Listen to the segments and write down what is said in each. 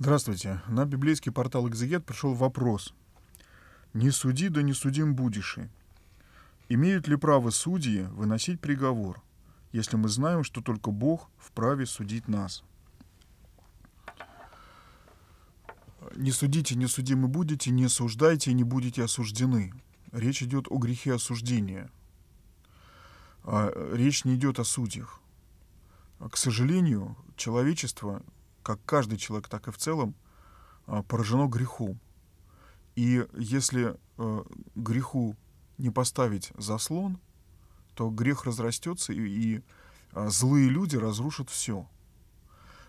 Здравствуйте. На библейский портал «Экзегет» пришел вопрос. «Не суди, да не судим будешь и». Имеют ли право судьи выносить приговор, если мы знаем, что только Бог вправе судить нас? «Не судите, не судимы будете, не осуждайте, не будете осуждены». Речь идет о грехе осуждения. А, э, речь не идет о судьях. К сожалению, человечество как каждый человек, так и в целом, а, поражено грехом. И если э, греху не поставить заслон, то грех разрастется, и, и а, злые люди разрушат все.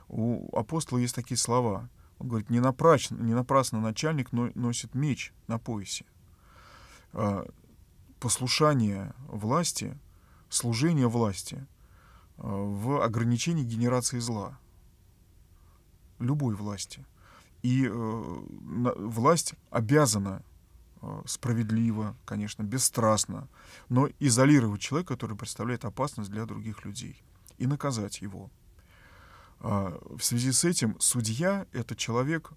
У апостола есть такие слова. Он говорит, не, напрасно, не напрасно начальник носит меч на поясе. А, послушание власти, служение власти в ограничении генерации зла – любой власти. И э, власть обязана э, справедливо, конечно, бесстрастно, но изолировать человека, который представляет опасность для других людей, и наказать его. Э, в связи с этим судья — это человек,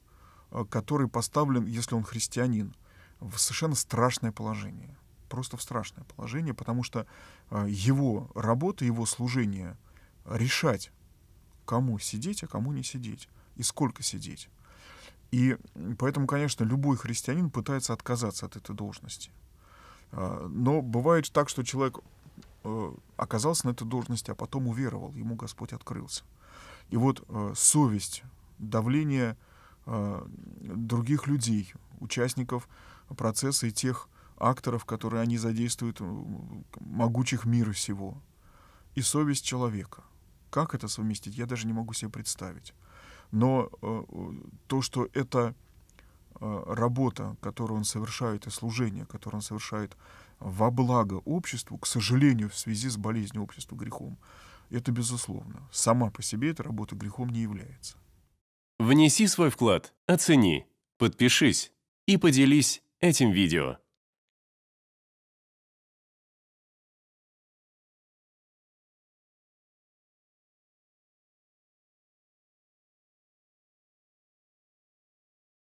э, который поставлен, если он христианин, в совершенно страшное положение. Просто в страшное положение, потому что э, его работа, его служение — решать, кому сидеть, а кому не сидеть и сколько сидеть. И поэтому, конечно, любой христианин пытается отказаться от этой должности. А, но бывает так, что человек э, оказался на этой должности, а потом уверовал, ему Господь открылся. И вот э, совесть, давление э, других людей, участников процесса и тех акторов, которые они задействуют, могучих мира всего, и совесть человека. Как это совместить, я даже не могу себе представить. Но э, то, что это э, работа, которую он совершает, и служение, которое он совершает во благо обществу, к сожалению, в связи с болезнью общества грехом, это безусловно. Сама по себе эта работа грехом не является. Внеси свой вклад, оцени, подпишись и поделись этим видео.